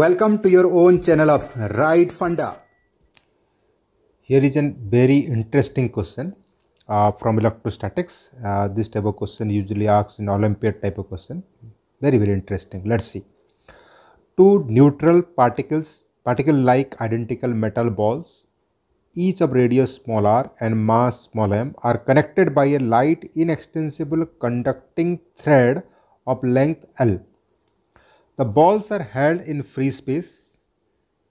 Welcome to your own channel of Right Funda. Here is a very interesting question uh, from electrostatics. Uh, this type of question usually asks in Olympiad type of question. Very, very interesting. Let's see. Two neutral particles, particle-like identical metal balls, each of radius small r and mass small m are connected by a light inextensible conducting thread of length L the balls are held in free space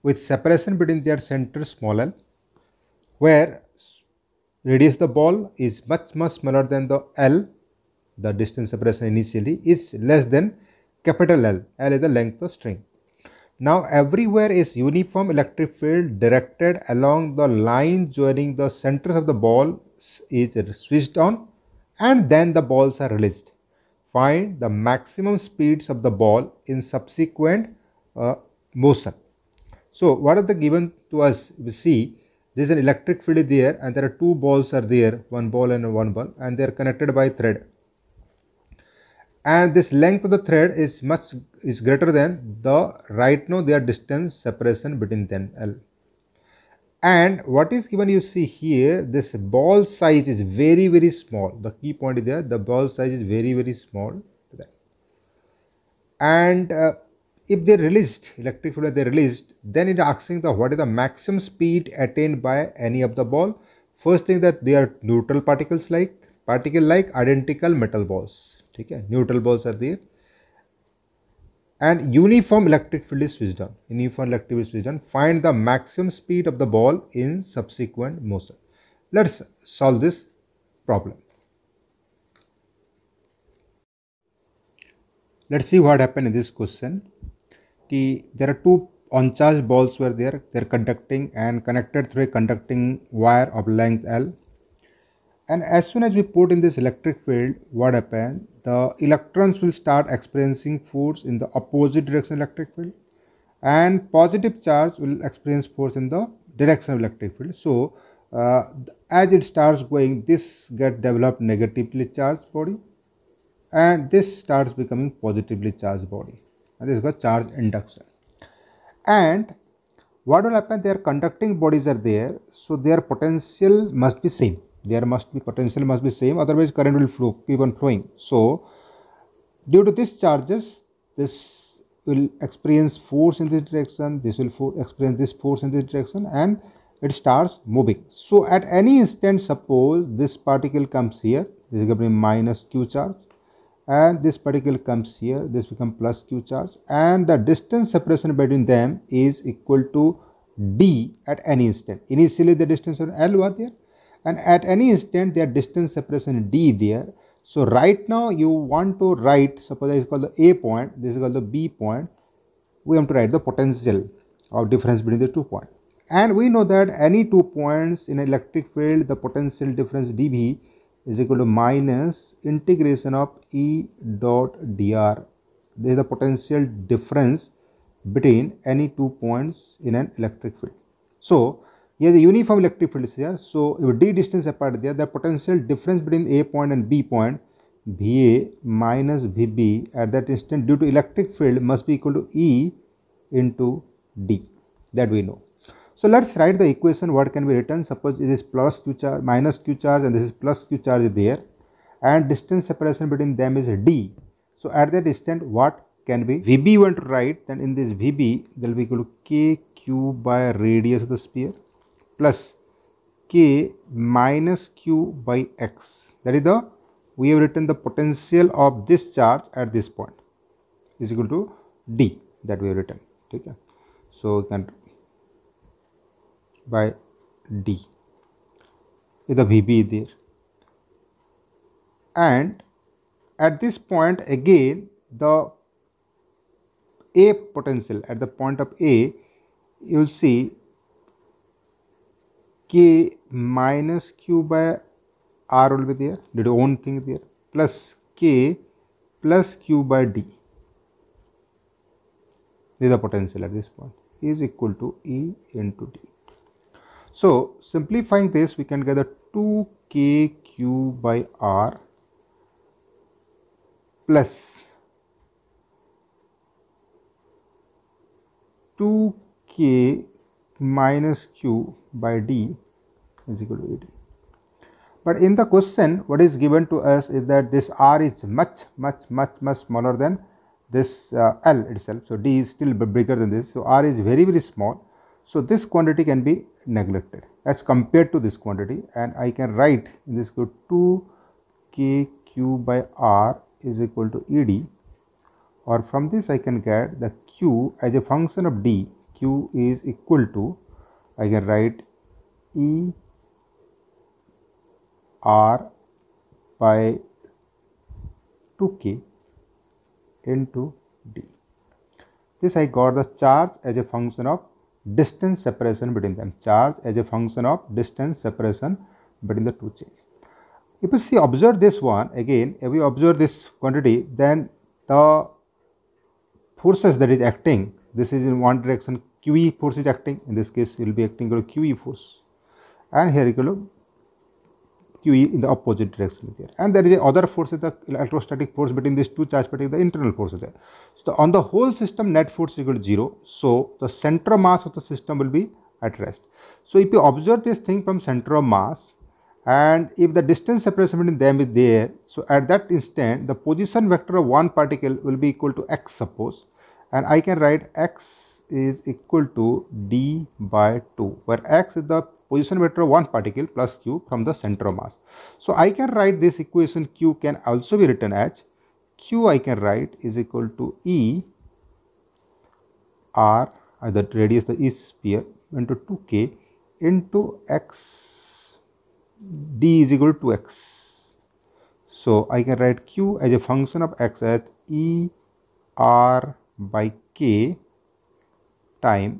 with separation between their centers small l where radius the ball is much much smaller than the l the distance separation initially is less than capital L. L is the length of string. Now everywhere is uniform electric field directed along the line joining the centers of the ball is switched on and then the balls are released find the maximum speeds of the ball in subsequent uh, motion. So what are the given to us? We see there is an electric field there and there are two balls are there, one ball and one ball and they are connected by thread. And this length of the thread is much is greater than the right now their distance separation between them. L and what is given you see here this ball size is very very small the key point is there the ball size is very very small and uh, if they released electric field they released then it asking the what is the maximum speed attained by any of the ball first thing that they are neutral particles like particle like identical metal balls okay neutral balls are there and uniform electric field is switched on. Uniform electric field is switched on. Find the maximum speed of the ball in subsequent motion. Let's solve this problem. Let's see what happened in this question. The, there are two on-charge balls were there. They're conducting and connected through a conducting wire of length L and as soon as we put in this electric field what happens the electrons will start experiencing force in the opposite direction electric field and positive charge will experience force in the direction of electric field so uh, as it starts going this get developed negatively charged body and this starts becoming positively charged body and this is called charge induction and what will happen their conducting bodies are there so their potential must be same there must be potential must be same otherwise current will flow keep on flowing so due to these charges this will experience force in this direction this will experience this force in this direction and it starts moving so at any instant suppose this particle comes here this is going to be minus q charge and this particle comes here this become plus q charge and the distance separation between them is equal to d at any instant initially the distance of l was there and at any instant their distance separation d there so right now you want to write suppose this is called the a point this is called the b point we have to write the potential of difference between the two points and we know that any two points in electric field the potential difference dB is equal to minus integration of E dot dr this is the potential difference between any two points in an electric field so here the uniform electric field is here. So if d distance apart there, the potential difference between A point and B point VA minus VB at that instant due to electric field must be equal to E into D that we know. So let's write the equation what can be written. Suppose it is plus Q charge minus Q charge and this is plus Q charge there and distance separation between them is D. So at that distance what can be VB you want to write then in this VB there will be equal to KQ by radius of the sphere plus k minus q by x. That is the, we have written the potential of this charge at this point is equal to d that we have written. Okay. So, we can by d is the Vb there and at this point again the A potential at the point of A you will see k minus q by r will be there, did own thing there, plus k plus q by d. This is the potential at this point is equal to E into d. So simplifying this, we can get the 2kq by r plus 2k minus q by d is equal to Vd. But in the question, what is given to us is that this R is much, much, much, much smaller than this uh, L itself. So, D is still bigger than this. So, R is very, very small. So, this quantity can be neglected as compared to this quantity and I can write in this code 2 kq by r is equal to ed or from this I can get the q as a function of d q is equal to I can write e r by 2k into d. This I got the charge as a function of distance separation between them. Charge as a function of distance separation between the two chains. If you see observe this one again, if you observe this quantity, then the forces that is acting, this is in one direction QE force is acting, in this case it will be acting equal to QE force and here equal to QE in the opposite direction there. And there is other force is the electrostatic force between these two charge particles, the internal force is there. So on the whole system net force is equal to 0. So the center mass of the system will be at rest. So if you observe this thing from center of mass and if the distance separation between them is there, so at that instant the position vector of one particle will be equal to x suppose and I can write x is equal to d by 2 where x is the position vector 1 particle plus q from the center of mass. So I can write this equation q can also be written as q I can write is equal to e r uh, that radius the e sphere into 2k into x d is equal to x. So I can write q as a function of x as e r by k time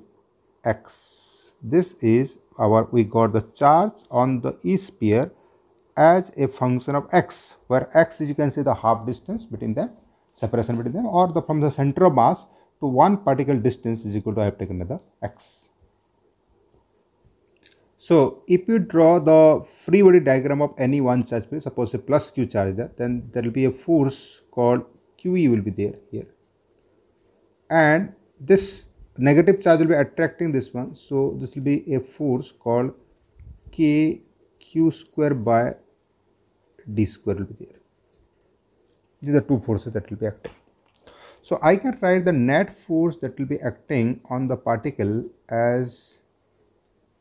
x this is our we got the charge on the e sphere as a function of x where x is you can say the half distance between them separation between them or the from the center of mass to one particle distance is equal to I have taken the x. So if you draw the free body diagram of any one charge pair, suppose a plus q charge there, then there will be a force called qe will be there here. And this negative charge will be attracting this one so this will be a force called k q square by d square will be there these are two forces that will be acting so i can write the net force that will be acting on the particle as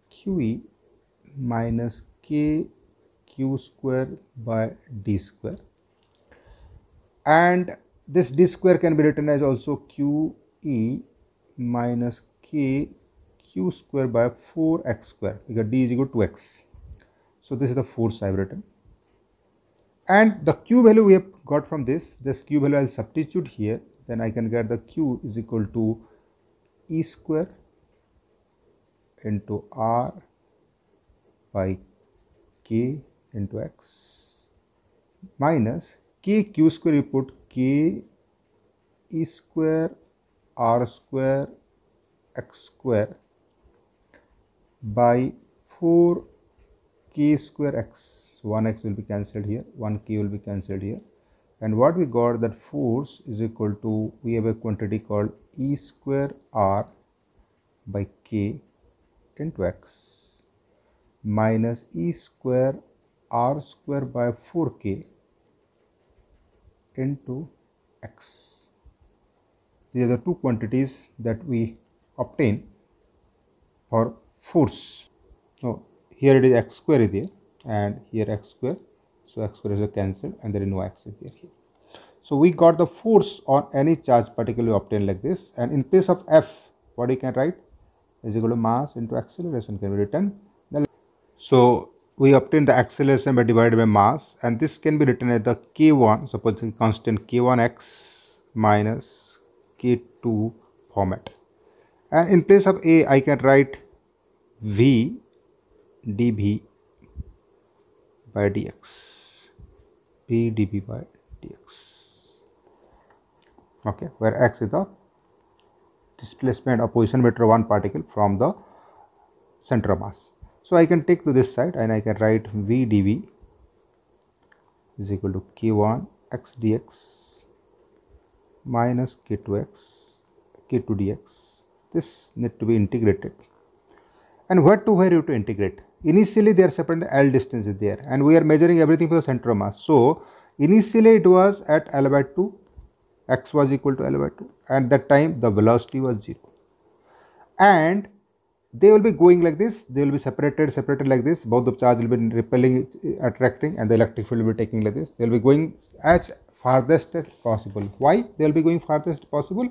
qe minus k q square by d square and this d square can be written as also qe minus k q square by 4x square because d is equal to x. So this is the force I have written. And the q value we have got from this, this q value I will substitute here, then I can get the q is equal to e square into r by k into x minus k q square you put k e square r square x square by 4 k square x 1x will be cancelled here 1k will be cancelled here and what we got that force is equal to we have a quantity called e square r by k into x minus e square r square by 4k into x these are the two quantities that we obtain for force so here it is x square is here and here x square so x square is cancelled and there is no x is there here so we got the force on any charge particle we obtained like this and in place of F what we can write is equal to mass into acceleration can be written. So we obtain the acceleration by divided by mass and this can be written as the k1 suppose the constant k1x minus k2 format and in place of a I can write v db by dx p db by dx okay where x is the displacement or position vector one particle from the center mass so I can take to this side and I can write v dv is equal to k1 x dx minus k2x k2 dx this need to be integrated and where to where you to integrate initially they are separate l distance is there and we are measuring everything for the center of mass so initially it was at l by 2 x was equal to l by 2 at that time the velocity was 0 and they will be going like this they will be separated separated like this both the charge will be repelling attracting and the electric field will be taking like this they will be going as farthest possible. Why? They will be going farthest possible.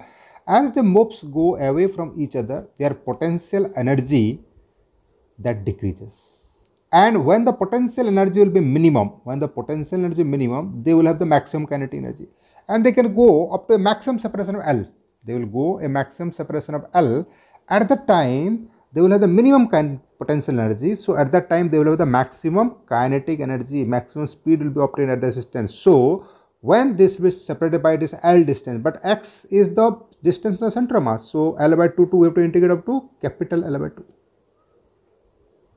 As the mops go away from each other, their potential energy that decreases. And when the potential energy will be minimum, when the potential energy minimum, they will have the maximum kinetic energy. And they can go up to a maximum separation of L. They will go a maximum separation of L. At that time, they will have the minimum potential energy. So at that time, they will have the maximum kinetic energy, maximum speed will be obtained at the distance. So when this is separated by this L distance, but x is the distance from the center mass. So L by 2, 2 we have to integrate up to capital L by 2.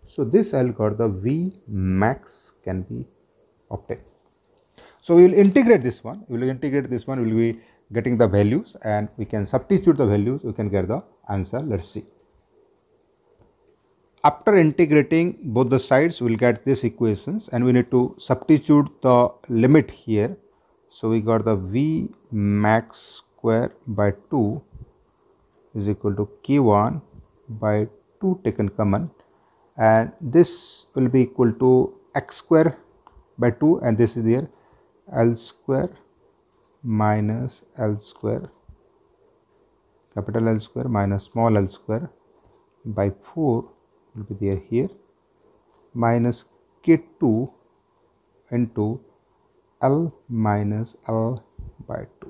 So this L got the V max can be obtained. So we will integrate this one, we will integrate this one, we will be getting the values and we can substitute the values, we can get the answer. Let's see. After integrating both the sides, we will get these equations and we need to substitute the limit here so we got the v max square by 2 is equal to k1 by 2 taken common and this will be equal to x square by 2 and this is here l square minus l square capital L square minus small l square by 4 will be there here minus k2 into L minus L by 2.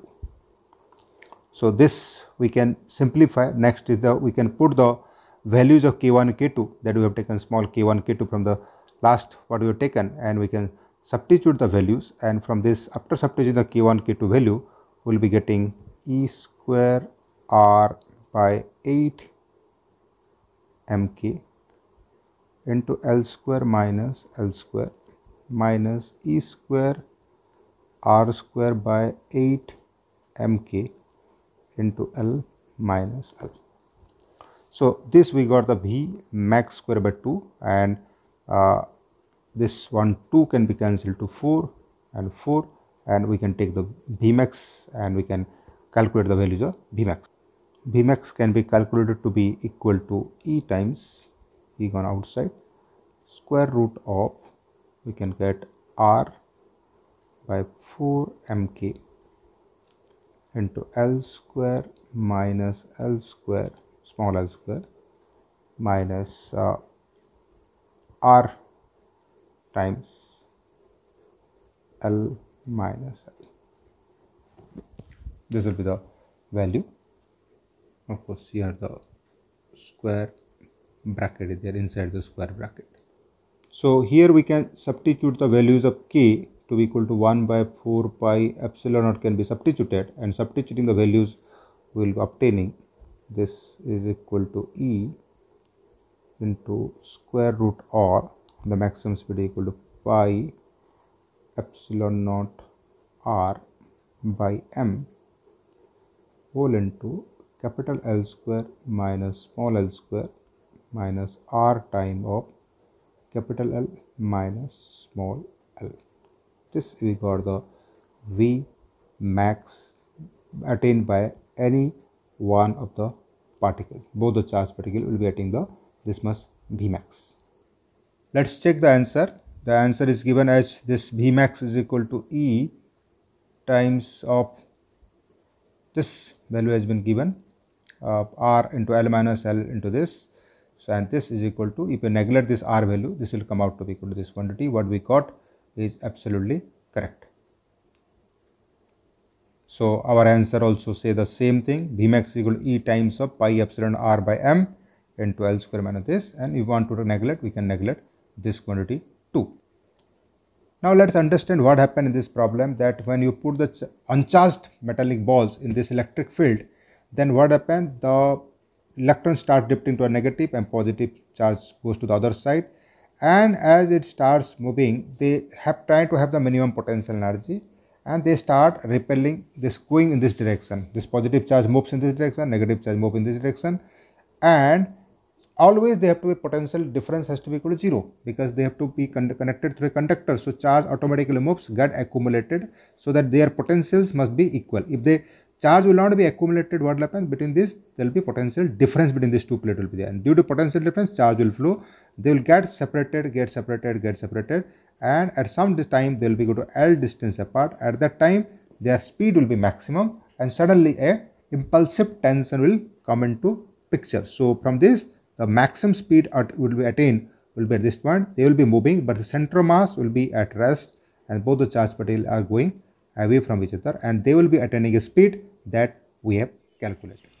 So this we can simplify. Next is the we can put the values of k1 k2 that we have taken small k1 k2 from the last what we have taken and we can substitute the values and from this after substituting the k1 k2 value we will be getting e square r by 8 mk into L square minus L square minus E square r square by 8 mk into L minus L. So this we got the V max square by 2 and uh, this one 2 can be cancelled to 4 and 4 and we can take the V max and we can calculate the values of V max. V max can be calculated to be equal to E times E gone outside square root of we can get R by 4 mk into L square minus L square small L square minus uh, R times L minus L. This will be the value. Of course, here the square bracket is there inside the square bracket. So here we can substitute the values of k to be equal to 1 by 4 pi epsilon naught can be substituted and substituting the values we will be obtaining this is equal to E into square root r the maximum speed equal to pi epsilon naught r by m whole into capital L square minus small l square minus r time of capital L minus small this we got the v max attained by any one of the particles both the charged particle will be getting the this much max. let's check the answer the answer is given as this v max is equal to e times of this value has been given uh, r into l minus l into this so and this is equal to if you neglect this r value this will come out to be equal to this quantity what we got is absolutely correct. So our answer also say the same thing max equal E times of pi epsilon r by m into L square minus this and if want to neglect we can neglect this quantity too. Now let's understand what happened in this problem that when you put the uncharged metallic balls in this electric field then what happened the electrons start drifting to a negative and positive charge goes to the other side and as it starts moving they have tried to have the minimum potential energy and they start repelling this going in this direction this positive charge moves in this direction negative charge move in this direction and always they have to be potential difference has to be equal to zero because they have to be con connected through a conductor so charge automatically moves get accumulated so that their potentials must be equal if they charge will not be accumulated what happens between this there will be potential difference between these two plates will be there and due to potential difference charge will flow they will get separated get separated get separated and at some time they will be go to l distance apart at that time their speed will be maximum and suddenly a impulsive tension will come into picture so from this the maximum speed at, will be attained will be at this point they will be moving but the center mass will be at rest and both the charge particles are going away from each other and they will be attaining a speed that we have calculated